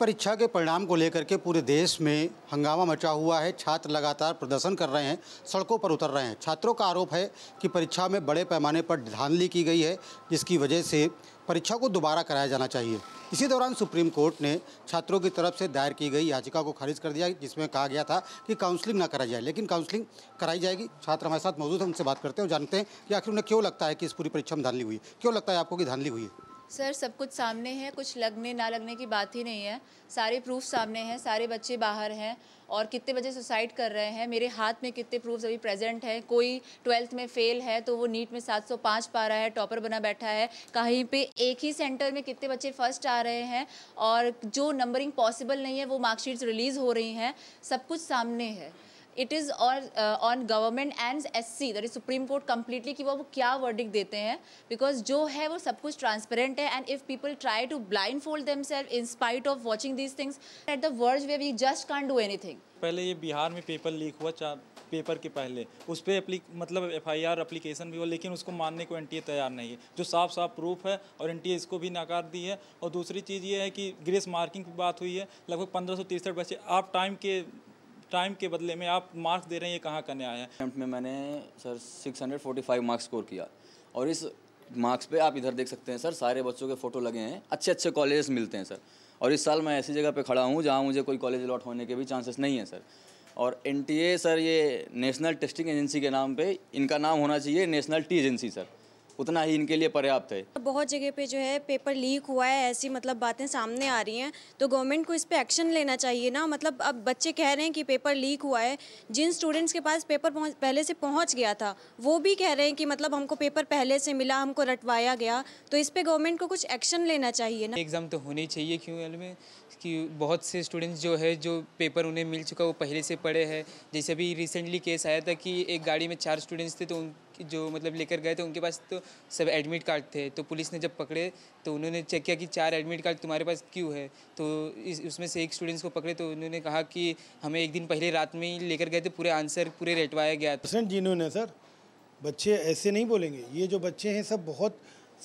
परीक्षा के परिणाम को लेकर के पूरे देश में हंगामा मचा हुआ है छात्र लगातार प्रदर्शन कर रहे हैं सड़कों पर उतर रहे हैं छात्रों का आरोप है कि परीक्षा में बड़े पैमाने पर धांधली की गई है जिसकी वजह से परीक्षा को दोबारा कराया जाना चाहिए इसी दौरान सुप्रीम कोर्ट ने छात्रों की तरफ से दायर की गई याचिका को खारिज कर दिया जिसमें कहा गया था कि काउंसलिंग ना कराई जाए लेकिन काउंसलिंग कराई जाएगी छात्र हमारे साथ मौजूद हैं उनसे बात करते हैं और जानते हैं कि आखिर उन्हें क्यों लगता है कि इस पूरी परीक्षा में धांधली हुई क्यों लगता है आपको कि धांधली हुई है सर सब कुछ सामने है कुछ लगने ना लगने की बात ही नहीं है सारे प्रूफ सामने हैं सारे बच्चे बाहर हैं और कितने बच्चे सुसाइड कर रहे हैं मेरे हाथ में कितने प्रूफ्स अभी प्रेजेंट हैं कोई ट्वेल्थ में फ़ेल है तो वो नीट में 705 पा रहा है टॉपर बना बैठा है कहीं पे एक ही सेंटर में कितने बच्चे फर्स्ट आ रहे हैं और जो नंबरिंग पॉसिबल नहीं है वो मार्कशीट्स रिलीज़ हो रही हैं सब कुछ सामने है इट इज़ और on government and S C that is supreme court completely कि वो क्या वर्डिक देते हैं बिकॉज जो है वो सब कुछ ट्रांसपेरेंट है and if people try to blindfold them self in spite of watching these things at the world way we just can't do anything पहले ये बिहार में पेपर लीक हुआ चार पेपर के पहले उस पर एप्ली मतलब एफ आई आर अप्लीकेशन भी हुआ लेकिन उसको मानने को एन टी ए तैयार नहीं है जो साफ साफ प्रूफ है और एन टी ए इसको भी नकार दी है और दूसरी चीज़ ये है कि ग्रेस मार्किंग की बात हुई है लगभग पंद्रह सौ तिरसठ बच्चे आप टाइम के टाइम के बदले में आप मार्क्स दे रहे हैं ये कहाँ का न्याय है अटैम्प्ट में मैंने सर 645 मार्क्स स्कोर किया और इस मार्क्स पे आप इधर देख सकते हैं सर सारे बच्चों के फ़ोटो लगे हैं अच्छे अच्छे कॉलेज मिलते हैं सर और इस साल मैं ऐसी जगह पर खड़ा हूँ जहाँ मुझे कोई कॉलेज अलॉट होने के भी चांसेस नहीं है सर और एन सर ये नेशनल टेस्टिंग एजेंसी के नाम पर इनका नाम होना चाहिए नेशनल टी एजेंसी सर उतना ही इनके लिए पर्याप्त है बहुत जगह पे जो है पेपर लीक हुआ है ऐसी मतलब बातें सामने आ रही हैं तो गवर्नमेंट को इस पर एक्शन लेना चाहिए ना मतलब अब बच्चे कह रहे हैं कि पेपर लीक हुआ है जिन स्टूडेंट्स के पास पेपर पहले से पहुँच गया था वो भी कह रहे हैं कि मतलब हमको पेपर पहले से मिला हमको रटवाया गया तो इस पर गवर्नमेंट को कुछ एक्शन लेना चाहिए ना एग्ज़ाम तो होनी चाहिए क्यों में कि बहुत से स्टूडेंट्स जो है जो पेपर उन्हें मिल चुका वो पहले से पढ़े हैं जैसे अभी रिसेंटली केस आया था कि एक गाड़ी में चार स्टूडेंट्स थे तो उन जो मतलब लेकर गए थे उनके पास तो सब एडमिट कार्ड थे तो पुलिस ने जब पकड़े तो उन्होंने चेक किया कि चार एडमिट कार्ड तुम्हारे पास क्यों है तो इस उसमें से एक स्टूडेंट्स को पकड़े तो उन्होंने कहा कि हमें एक दिन पहले रात में ही लेकर गए थे पूरे आंसर पूरे रेटवाया गया परसेंट जिन्होंने सर बच्चे ऐसे नहीं बोलेंगे ये जो बच्चे हैं सब बहुत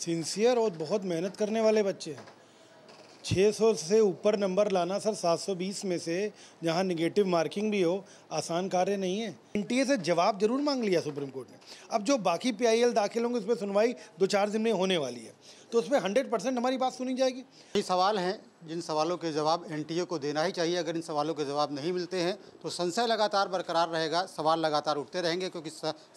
सिंसियर और बहुत मेहनत करने वाले बच्चे हैं 600 से ऊपर नंबर लाना सर 720 में से जहां निगेटिव मार्किंग भी हो आसान कार्य नहीं है एनटीए से जवाब जरूर मांग लिया सुप्रीम कोर्ट ने अब जो बाकी पीआईएल दाखिल होंगे उस पर सुनवाई दो चार दिन में होने वाली है तो उसमें हंड्रेड परसेंट हमारी बात सुनी जाएगी ये सवाल हैं जिन सवालों के जवाब एनटीए को देना ही चाहिए अगर इन सवालों के जवाब नहीं मिलते हैं तो संशय लगातार बरकरार रहेगा सवाल लगातार उठते रहेंगे क्योंकि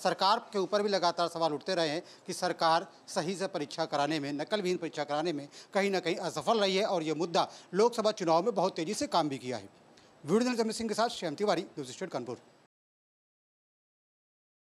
सरकार के ऊपर भी लगातार सवाल उठते रहे हैं कि सरकार सही से परीक्षा कराने में नकलविहीन परीक्षा कराने में कहीं ना कहीं असफल रही है और ये मुद्दा लोकसभा चुनाव में बहुत तेज़ी से काम भी किया है वीडियो सिंह के साथ श्याम तिवारी न्यूज स्टेट कानपुर